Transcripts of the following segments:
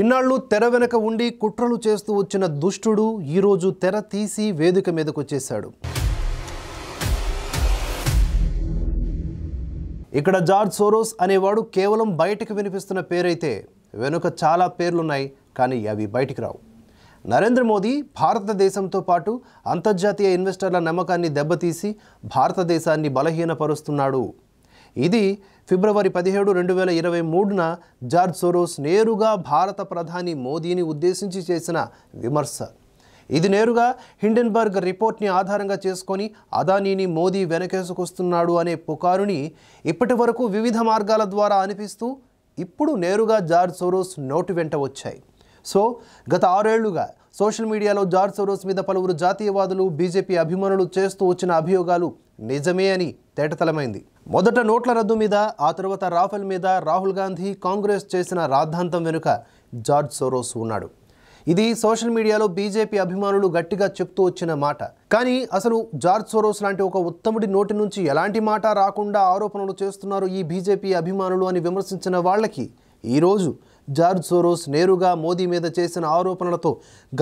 ఇన్నాళ్ళు తెర వెనక ఉండి కుట్రలు చేస్తూ వచ్చిన దుష్టుడు ఈరోజు తెర తీసి వేదిక మీదకు వచ్చేశాడు ఇక్కడ జార్జ్ సోరోస్ అనేవాడు కేవలం బయటకు వినిపిస్తున్న పేరైతే వెనుక చాలా పేర్లున్నాయి కానీ అవి బయటికి రావు నరేంద్ర మోదీ భారతదేశంతో పాటు అంతర్జాతీయ ఇన్వెస్టర్ల నమ్మకాన్ని దెబ్బతీసి భారతదేశాన్ని బలహీనపరుస్తున్నాడు ఇది ఫిబ్రవరి పదిహేడు రెండు వేల ఇరవై మూడున జార్జ్ సోరోస్ నేరుగా భారత ప్రధాని మోదీని ఉద్దేశించి చేసిన విమర్శ ఇది నేరుగా హిండెన్బర్గ్ రిపోర్ట్ని ఆధారంగా చేసుకొని అదానీని మోదీ వెనకేసుకొస్తున్నాడు అనే పుకారుని ఇప్పటి వరకు వివిధ మార్గాల ద్వారా అనిపిస్తూ ఇప్పుడు నేరుగా జార్జ్ సోరోస్ నోటు వెంట వచ్చాయి సో గత ఆరేళ్లుగా సోషల్ మీడియాలో జార్జ్ సోరోస్ మీద పలువురు జాతీయవాదులు బీజేపీ అభిమానులు చేస్తూ వచ్చిన అభియోగాలు నిజమే అని తేటతలమైంది మొదట నోట్ల రద్దు మీద ఆ తర్వాత రాఫెల్ మీద రాహుల్ గాంధీ కాంగ్రెస్ చేసిన రాద్ధాంతం వెనుక జార్జ్ సోరోస్ ఉన్నాడు ఇది సోషల్ మీడియాలో బీజేపీ అభిమానులు గట్టిగా చెప్తూ వచ్చిన మాట కానీ అసలు జార్జ్ సోరోస్ లాంటి ఒక ఉత్తముడి నోటి నుంచి ఎలాంటి మాట రాకుండా ఆరోపణలు చేస్తున్నారు ఈ బీజేపీ అభిమానులు అని విమర్శించిన వాళ్ళకి ఈరోజు జార్జ్ సోరోస్ నేరుగా మోదీ మీద చేసిన ఆరోపణలతో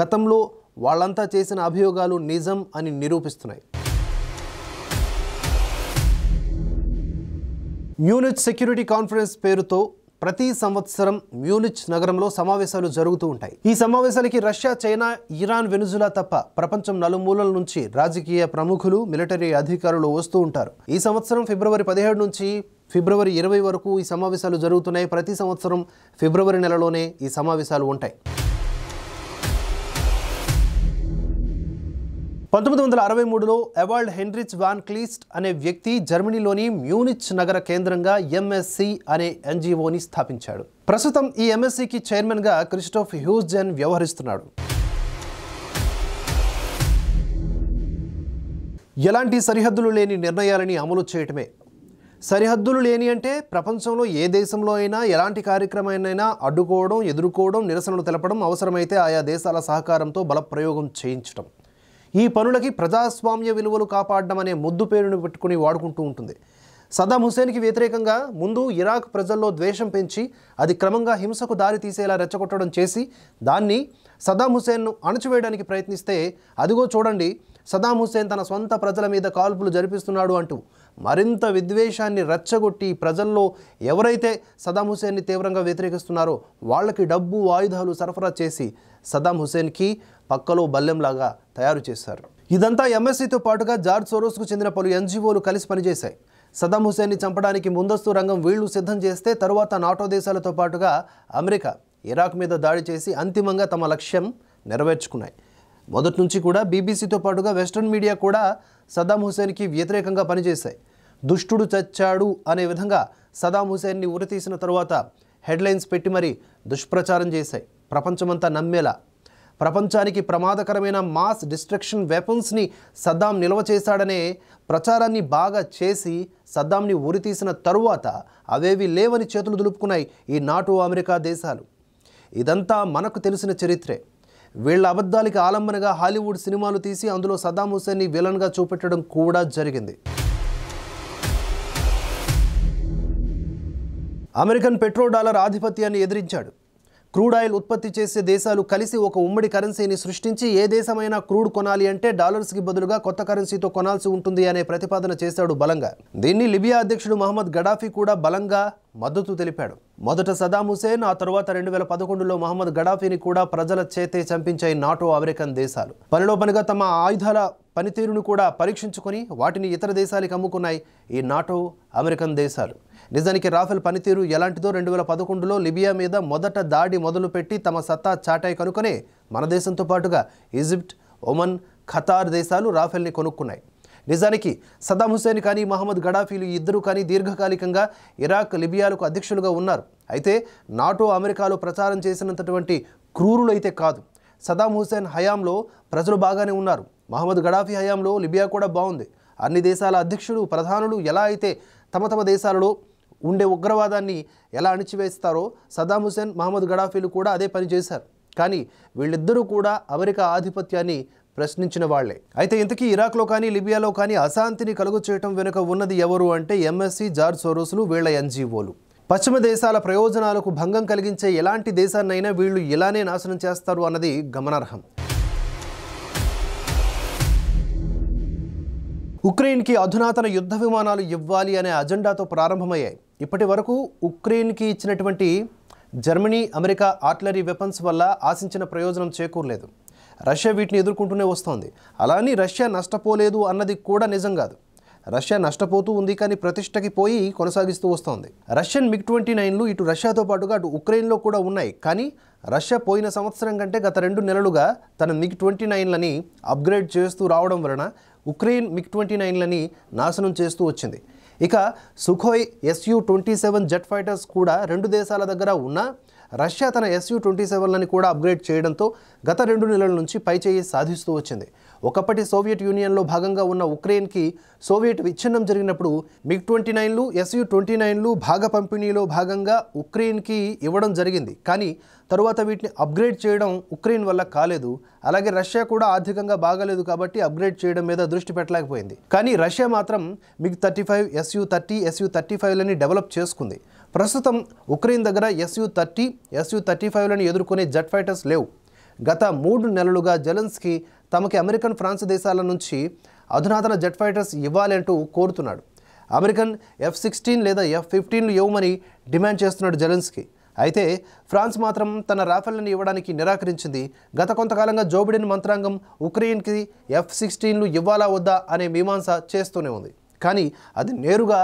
గతంలో వాళ్ళంతా చేసిన అభియోగాలు నిజం అని నిరూపిస్తున్నాయి మ్యూనిచ్ సెక్యూరిటీ కాన్ఫరెన్స్ పేరుతో ప్రతి సంవత్సరం మ్యూనిచ్ నగరంలో సమావేశాలు జరుగుతూ ఉంటాయి ఈ సమావేశాలకి రష్యా చైనా ఇరాన్ వెనుజులా తప్ప ప్రపంచం నలుమూలల నుంచి రాజకీయ ప్రముఖులు మిలిటరీ అధికారులు వస్తూ ఉంటారు ఈ సంవత్సరం ఫిబ్రవరి పదిహేడు నుంచి ఫిబ్రవరి ఇరవై వరకు ఈ సమావేశాలు జరుగుతున్నాయి ప్రతి సంవత్సరం ఫిబ్రవరి నెలలోనే ఈ సమావేశాలు ఉంటాయి పంతొమ్మిది వందల అరవై మూడులో ఎవాల్డ్ హెన్రిచ్ వాన్ క్లీస్ట్ అనే వ్యక్తి జర్మనీలోని మ్యూనిచ్ నగర కేంద్రంగా ఎంఎస్సి అనే ఎన్జిఓని స్థాపించాడు ప్రస్తుతం ఈ ఎంఎస్సికి చైర్మన్గా క్రిస్టోఫ్ హ్యూజెన్ వ్యవహరిస్తున్నాడు ఎలాంటి సరిహద్దులు లేని నిర్ణయాలని అమలు చేయటమే సరిహద్దులు లేని అంటే ప్రపంచంలో ఏ దేశంలో అయినా ఎలాంటి కార్యక్రమాన్నైనా అడ్డుకోవడం ఎదుర్కోవడం నిరసనలు తెలపడం అవసరమైతే ఆయా దేశాల సహకారంతో బలప్రయోగం చేయించడం ఈ పనులకి ప్రజాస్వామ్య విలువలు కాపాడడం అనే ముద్దు పేరును పెట్టుకుని వాడుకుంటూ ఉంటుంది సదాం హుసేన్కి వ్యతిరేకంగా ముందు ఇరాక్ ప్రజల్లో ద్వేషం పెంచి అది క్రమంగా హింసకు దారి తీసేలా రెచ్చగొట్టడం చేసి దాన్ని సదాం హుసేన్ను అణచివేయడానికి ప్రయత్నిస్తే అదిగో చూడండి సదాం హుసేన్ తన సొంత ప్రజల మీద కాల్పులు జరిపిస్తున్నాడు అంటూ మరింత విద్వేషాన్ని రెచ్చగొట్టి ప్రజల్లో ఎవరైతే సదాం హుసేన్ని తీవ్రంగా వ్యతిరేకిస్తున్నారో వాళ్ళకి డబ్బు ఆయుధాలు సరఫరా చేసి సదాం హుసేన్కి పక్కలో బల్లెంలాగా తయారు చేశారు ఇదంతా ఎంఎస్సీతో పాటుగా జార్జ్ సోరోస్కు చెందిన పలు ఎన్జిఓలు కలిసి పనిచేశాయి సదాం హుసేన్ని చంపడానికి ముందస్తు రంగం వీళ్లు సిద్ధం చేస్తే తరువాత నాటో దేశాలతో పాటుగా అమెరికా ఇరాక్ మీద దాడి చేసి అంతిమంగా తమ లక్ష్యం నెరవేర్చుకున్నాయి మొదటి నుంచి కూడా బీబీసీతో పాటుగా వెస్ట్రన్ మీడియా కూడా సదాం హుసేన్కి వ్యతిరేకంగా పనిచేశాయి దుష్టుడు చచ్చాడు అనే విధంగా సదాం హుసేన్ని ఉరితీసిన తర్వాత హెడ్లైన్స్ పెట్టి మరీ దుష్ప్రచారం చేశాయి ప్రపంచమంతా నమ్మేలా ప్రపంచానికి ప్రమాదకరమైన మాస్ డిస్ట్రక్షన్ వెపన్స్ని సద్దాం నిల్వ చేశాడనే ప్రచారాన్ని బాగా చేసి సద్దాంని ఉరితీసిన తరువాత అవేవి లేవని చేతులు దులుపుకున్నాయి ఈ నాటు అమెరికా దేశాలు ఇదంతా మనకు తెలిసిన చరిత్రే వీళ్ళ అబద్ధాలకి ఆలంబనగా హాలీవుడ్ సినిమాలు తీసి అందులో సదాం హుసేన్ని విలన్గా చూపెట్టడం కూడా జరిగింది అమెరికన్ పెట్రో డాలర్ ఆధిపత్యాన్ని ఎదిరించాడు క్రూడ్ ఆయిల్ ఉత్పత్తి చేసే దేశాలు కలిసి ఒక ఉమ్మడి కరెన్సీని సృష్టించి ఏ దేశమైనా క్రూడ్ కొనాలి అంటే డాలర్స్కి బదులుగా కొత్త కరెన్సీతో కొనాల్సి ఉంటుంది అనే ప్రతిపాదన చేశాడు బలంగా దీన్ని లిబియా అధ్యక్షుడు మహమ్మద్ గడాఫీ కూడా బలంగా మద్దతు తెలిపాడు మొదట సదాం హుసేన్ ఆ తరువాత రెండు వేల పదకొండులో మహమ్మద్ గడాఫీని కూడా ప్రజల చేతే చంపించాయి నాటో అమెరికన్ దేశాలు పనిలో పనిగా తమ ఆయుధాల పనితీరును కూడా పరీక్షించుకొని వాటిని ఇతర దేశాలకు అమ్ముకున్నాయి ఈ నాటో అమెరికన్ దేశాలు నిజానికి రాఫెల్ పనితీరు ఎలాంటిదో రెండు వేల పదకొండులో లిబియా మీద మొదట దాడి మొదలుపెట్టి తమ సత్తా చాటాయి కనుకనే మన దేశంతో పాటుగా ఈజిప్ట్ ఒమన్ ఖతార్ దేశాలు రాఫెల్ని కొనుక్కున్నాయి నిజానికి సదాం హుసేన్ కానీ మహమ్మద్ గడాఫీలు ఇద్దరు కానీ దీర్ఘకాలికంగా ఇరాక్ లిబియాలకు అధ్యక్షులుగా ఉన్నారు అయితే నాటో అమెరికాలో ప్రచారం చేసినంతటువంటి క్రూరులైతే కాదు సదాం హుసేన్ హయాంలో ప్రజలు బాగానే ఉన్నారు మహమ్మద్ గడాఫీ హయాంలో లిబియా కూడా బాగుంది అన్ని దేశాల అధ్యక్షులు ప్రధానులు ఎలా అయితే తమ తమ దేశాలలో ఉండే ఉగ్రవాదాన్ని ఎలా అణిచివేస్తారో సదాం హుసేన్ మహమ్మద్ గడాఫీలు కూడా అదే పని చేశారు కానీ వీళ్ళిద్దరూ కూడా అమెరికా ఆధిపత్యాన్ని ప్రశ్నించిన వాళ్లే అయితే ఇంతకీ ఇరాక్లో కానీ లిబియాలో కానీ అశాంతిని కలుగు చేయటం వెనుక ఉన్నది ఎవరు అంటే ఎంఎస్సీ జార్జ్ సోరోసులు వీళ్ల ఎన్జీఓలు పశ్చిమ దేశాల ప్రయోజనాలకు భంగం కలిగించే ఎలాంటి దేశాన్నైనా వీళ్ళు ఇలానే నాశనం చేస్తారు అన్నది గమనార్హం ఉక్రెయిన్కి అధునాతన యుద్ధ విమానాలు ఇవ్వాలి అనే అజెండాతో ప్రారంభమయ్యాయి ఇప్పటి వరకు ఉక్రెయిన్కి ఇచ్చినటువంటి జర్మనీ అమెరికా ఆర్టిలరీ వెపన్స్ వల్ల ఆశించిన ప్రయోజనం చేకూరలేదు రష్యా వీటిని ఎదుర్కొంటూనే వస్తోంది అలాని రష్యా నష్టపోలేదు అన్నది కూడా నిజం కాదు రష్యా నష్టపోతూ ఉంది కానీ ప్రతిష్టకి పోయి కొనసాగిస్తూ వస్తోంది రష్యన్ మిగ్ ట్వంటీ నైన్లు ఇటు రష్యాతో పాటుగా అటు ఉక్రెయిన్లో కూడా ఉన్నాయి కానీ రష్యా పోయిన సంవత్సరం కంటే గత రెండు నెలలుగా తన మిగ్ ట్వంటీ నైన్లని అప్గ్రేడ్ చేస్తూ రావడం వలన ఉక్రెయిన్ మిగ్ ట్వంటీ నైన్లని నాశనం చేస్తూ వచ్చింది ఇక Sukhoi SU twenty seven jet fighters కూడా రెండు దేశాల దగ్గర ఉన్నా రష్యా తన ఎస్యూ ట్వంటీ సెవెన్లని కూడా అప్గ్రేడ్ చేయడంతో గత రెండు నెలల నుంచి పైచేయి సాధిస్తూ వచ్చింది ఒకప్పటి సోవియట్ యూనియన్లో భాగంగా ఉన్న ఉక్రెయిన్కి సోవియట్ విచ్ఛిన్నం జరిగినప్పుడు మిగ్ ట్వంటీ నైన్లు ఎస్యూ ట్వంటీ నైన్లు భాగ పంపిణీలో భాగంగా ఉక్రెయిన్కి ఇవ్వడం జరిగింది కానీ తరువాత వీటిని అప్గ్రేడ్ చేయడం ఉక్రెయిన్ వల్ల కాలేదు అలాగే రష్యా కూడా ఆర్థికంగా బాగలేదు కాబట్టి అప్గ్రేడ్ చేయడం మీద దృష్టి పెట్టలేకపోయింది కానీ రష్యా మాత్రం MiG thirty five SU thirty SU thirty ఫైవ్లని డెవలప్ చేసుకుంది ప్రస్తుతం ఉక్రెయిన్ దగ్గర ఎస్యూ థర్టీ ఎస్యూ థర్టీ ఫైవ్లను ఎదుర్కొనే జెట్ ఫైటర్స్ లేవు గత మూడు నెలలుగా జెలెన్స్కి తమకి అమెరికన్ ఫ్రాన్స్ దేశాల నుంచి అధునాతన జెట్ ఫైటర్స్ ఇవ్వాలి అంటూ కోరుతున్నాడు అమెరికన్ ఎఫ్ సిక్స్టీన్ లేదా ఎఫ్ ఫిఫ్టీన్లు ఇవ్వమని డిమాండ్ చేస్తున్నాడు జెలెన్స్కి అయితే ఫ్రాన్స్ మాత్రం తన రాఫెల్ని ఇవ్వడానికి నిరాకరించింది గత కొంతకాలంగా జో మంత్రాంగం ఉక్రెయిన్కి ఎఫ్ సిక్స్టీన్లు ఇవ్వాలా వద్దా అనే మీమాంస చేస్తూనే ఉంది కానీ అది నేరుగా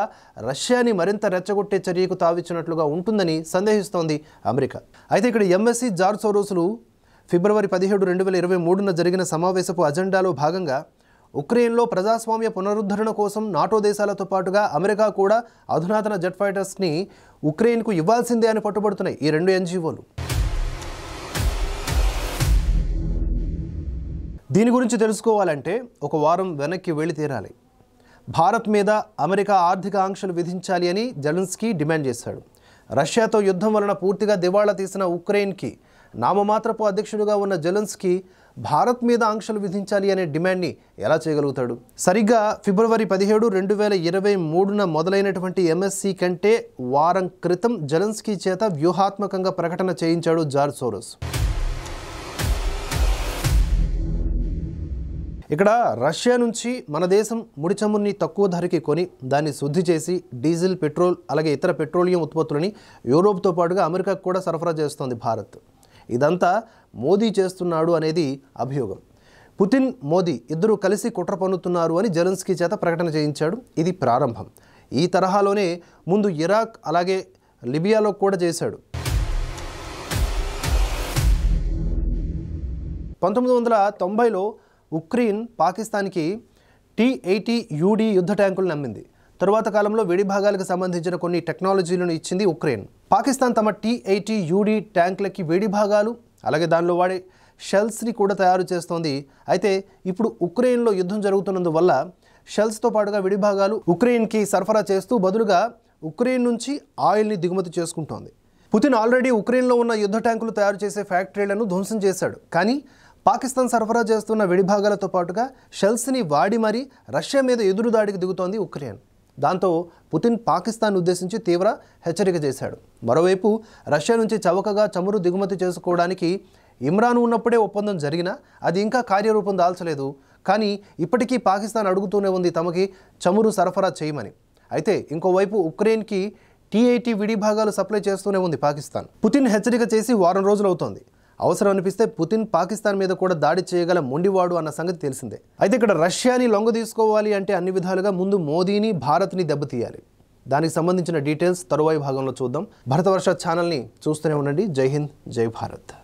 రష్యాని మరింత రెచ్చగొట్టే చర్యకు తావిచ్చినట్లుగా ఉంటుందని సందేహిస్తోంది అమెరికా అయితే ఇక్కడ ఎంఎస్సి జార్సోరోసులు సోరోసులు ఫిబ్రవరి పదిహేడు రెండు వేల ఇరవై మూడున జరిగిన సమావేశపు అజెండాలో భాగంగా ఉక్రెయిన్లో ప్రజాస్వామ్య పునరుద్ధరణ కోసం నాటో దేశాలతో పాటుగా అమెరికా కూడా అధునాతన జెట్ ఫైటర్స్ని ఉక్రెయిన్కు ఇవ్వాల్సిందే అని పట్టుబడుతున్నాయి ఈ రెండు ఎన్జిఓలు దీని గురించి తెలుసుకోవాలంటే ఒక వారం వెనక్కి వెళ్ళి తీరాలి భారత్ మీద అమెరికా ఆర్థిక ఆంక్షలు విధించాలి అని జెలెన్స్కీ డిమాండ్ చేశాడు రష్యాతో యుద్ధం వలన పూర్తిగా దివాళా తీసిన ఉక్రెయిన్కి నామమాత్రపు అధ్యక్షుడిగా ఉన్న జెలెన్స్కీ భారత్ మీద ఆంక్షలు విధించాలి అనే డిమాండ్ని ఎలా చేయగలుగుతాడు సరిగ్గా ఫిబ్రవరి పదిహేడు రెండు వేల ఇరవై మూడున మొదలైనటువంటి ఎంఎస్సీ కంటే వారం క్రితం జెలెన్స్కీ చేత వ్యూహాత్మకంగా ప్రకటన చేయించాడు జార్జ్ సోరోస్ ఇక్కడ రష్యా నుంచి మన దేశం ముడి చమురుని తక్కువ ధరకి కొని దాన్ని శుద్ధి చేసి డీజిల్ పెట్రోల్ అలాగే ఇతర పెట్రోలియం ఉత్పత్తులని యూరోప్తో పాటుగా అమెరికాకు కూడా సరఫరా చేస్తోంది భారత్ ఇదంతా మోదీ చేస్తున్నాడు అనేది అభియోగం పుతిన్ మోదీ ఇద్దరు కలిసి కుట్ర పన్నుతున్నారు అని జెలెన్స్కీ చేత ప్రకటన చేయించాడు ఇది ప్రారంభం ఈ తరహాలోనే ముందు ఇరాక్ అలాగే లిబియాలో కూడా చేశాడు పంతొమ్మిది వందల తొంభైలో ఉక్రెయిన్ పాకిస్తాన్కి టీ ఎయిటీ యూడి యుద్ధ ట్యాంకులను నమ్మింది తరువాత కాలంలో వెడి భాగాలకు సంబంధించిన కొన్ని టెక్నాలజీలను ఇచ్చింది ఉక్రెయిన్ పాకిస్తాన్ తమ టీ ఎయిటీ యూడి ట్యాంకులకి వేడి భాగాలు అలాగే దానిలో వాడే షెల్స్ని కూడా తయారు చేస్తోంది అయితే ఇప్పుడు ఉక్రెయిన్లో యుద్ధం జరుగుతున్నందువల్ల షెల్స్తో పాటుగా విడి భాగాలు ఉక్రెయిన్కి సరఫరా చేస్తూ బదులుగా ఉక్రెయిన్ నుంచి ఆయిల్ని దిగుమతి చేసుకుంటోంది పుతిన్ ఆల్రెడీ ఉక్రెయిన్లో ఉన్న యుద్ధ ట్యాంకులు తయారు చేసే ఫ్యాక్టరీలను ధ్వంసం చేశాడు కానీ పాకిస్తాన్ సరఫరా చేస్తున్న విడిభాగాలతో పాటుగా షెల్స్ని వాడి మరీ రష్యా మీద ఎదురుదాడికి దిగుతోంది ఉక్రెయిన్ దాంతో పుతిన్ పాకిస్తాన్ ఉద్దేశించి తీవ్ర హెచ్చరిక చేశాడు మరోవైపు రష్యా నుంచి చవకగా చమురు దిగుమతి చేసుకోవడానికి ఇమ్రాన్ ఉన్నప్పుడే ఒప్పందం జరిగినా అది ఇంకా కార్యరూపం దాల్చలేదు కానీ ఇప్పటికీ పాకిస్తాన్ అడుగుతూనే ఉంది తమకి చమురు సరఫరా చేయమని అయితే ఇంకోవైపు ఉక్రెయిన్కి టీఐటీ విడిభాగాలు విడి భాగాలు సప్లై చేస్తూనే ఉంది పాకిస్తాన్ పుతిన్ హెచ్చరిక చేసి వారం రోజులు అవుతోంది అవసరం అనిపిస్తే పుతిన్ పాకిస్తాన్ మీద కూడా దాడి చేయగల మొండివాడు అన్న సంగతి తెలిసిందే అయితే ఇక్కడ రష్యాని లొంగ తీసుకోవాలి అంటే అన్ని విధాలుగా ముందు మోదీని భారత్ని దెబ్బతీయాలి దానికి సంబంధించిన డీటెయిల్స్ తరువాయి భాగంలో చూద్దాం భరతవర్ష ఛానల్ని చూస్తూనే ఉండండి జై హింద్ జై భారత్